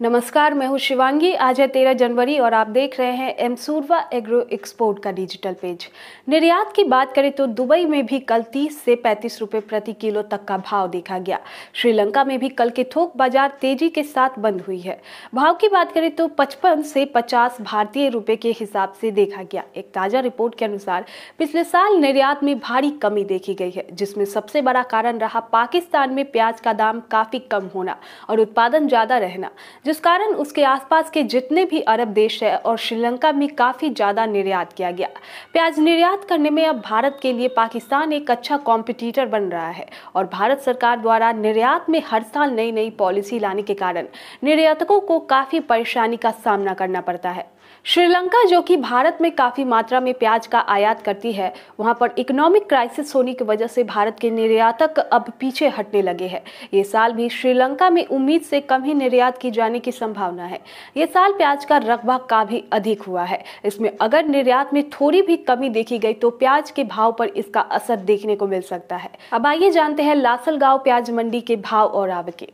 नमस्कार मैं हूं शिवांगी आज है तेरह जनवरी और आप देख रहे हैं एमसूरवा एग्रो एक्सपोर्ट का डिजिटल पेज निर्यात की बात करें तो दुबई में भी कल तीस से पैंतीस रुपए प्रति किलो तक का भाव देखा गया श्रीलंका में भी कल के थोक बाजार तेजी के साथ बंद हुई है भाव की बात करें तो पचपन से पचास भारतीय रुपये के हिसाब से देखा गया एक ताज़ा रिपोर्ट के अनुसार पिछले साल निर्यात में भारी कमी देखी गई है जिसमें सबसे बड़ा कारण रहा पाकिस्तान में प्याज का दाम काफ़ी कम होना और उत्पादन ज़्यादा रहना जिस कारण उसके आसपास के जितने भी अरब देश है और श्रीलंका में काफ़ी ज़्यादा निर्यात किया गया प्याज निर्यात करने में अब भारत के लिए पाकिस्तान एक अच्छा कॉम्पिटिटर बन रहा है और भारत सरकार द्वारा निर्यात में हर साल नई नई पॉलिसी लाने के कारण निर्यातकों को काफ़ी परेशानी का सामना करना पड़ता है श्रीलंका जो कि भारत में काफ़ी मात्रा में प्याज का आयात करती है वहाँ पर इकोनॉमिक क्राइसिस होने की वजह से भारत के निर्यातक अब पीछे हटने लगे हैं ये साल भी श्रीलंका में उम्मीद से कम ही निर्यात की जाने की संभावना है ये साल प्याज का रकबा काफ़ी अधिक हुआ है इसमें अगर निर्यात में थोड़ी भी कमी देखी गई तो प्याज के भाव पर इसका असर देखने को मिल सकता है अब आइए जानते हैं लासल प्याज मंडी के भाव और आवके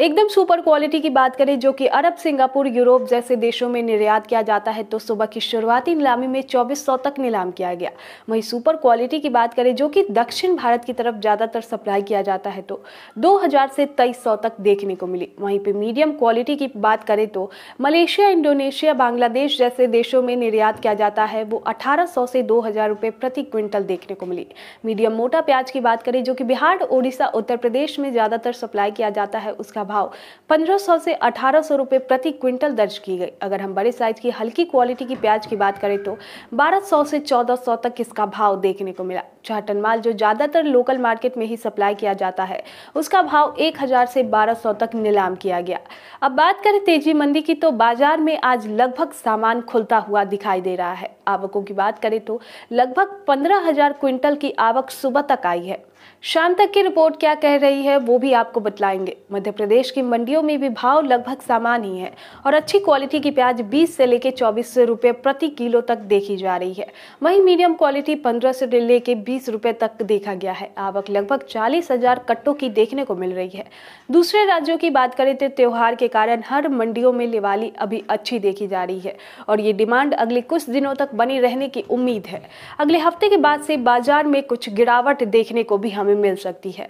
एकदम सुपर क्वालिटी की बात करें जो कि अरब सिंगापुर यूरोप जैसे देशों में निर्यात किया जाता है तो सुबह की शुरुआती नीलामी में 2400 तक नीलाम किया गया वहीं सुपर क्वालिटी की बात करें जो कि दक्षिण भारत की तरफ ज़्यादातर सप्लाई किया जाता है तो 2000 से 2300 तक देखने को मिली वहीं पर मीडियम क्वालिटी की बात करें तो मलेशिया इंडोनेशिया बांग्लादेश जैसे देशों में निर्यात किया जाता है वो अठारह से दो हज़ार प्रति क्विंटल देखने को मिली मीडियम मोटा प्याज की बात करें जो कि बिहार उड़ीसा उत्तर प्रदेश में ज़्यादातर सप्लाई किया जाता है उसका भाव 1500 से 1800 रुपए प्रति क्विंटल दर्ज की गई अगर हम बड़े साइज की हल्की क्वालिटी की प्याज की बात करें तो 1200 से 1400 तक इसका भाव देखने को मिला चाटन माल जो ज़्यादातर लोकल मार्केट में ही सप्लाई किया जाता है उसका भाव एक से बारह तक नीलाम किया गया अब बात करें तेजी मंदी की तो बाजार में आज लगभग सामान खुलता हुआ दिखाई दे रहा है आवकों की बात करें तो लगभग पंद्रह हजार क्विंटल की आवक सुबह तक आई है शाम तक की रिपोर्ट क्या कह रही है वो भी आपको बतलाएंगे मध्य प्रदेश की मंडियों में भी भाव लगभग समान ही है और अच्छी क्वालिटी की प्याज 20 से लेकर चौबीस रुपए प्रति किलो तक देखी जा रही है वहीं मीडियम क्वालिटी 15 से लेकर बीस रुपए तक देखा गया है आवक लगभग चालीस हजार कट्टों की देखने को मिल रही है दूसरे राज्यों की बात करें तो त्यौहार के कारण हर मंडियों में लिवाली अभी अच्छी देखी जा रही है और ये डिमांड अगले कुछ दिनों तक बनी रहने की उम्मीद है अगले हफ्ते के बाद से बाजार में कुछ गिरावट देखने को भी भी हमें मिल सकती है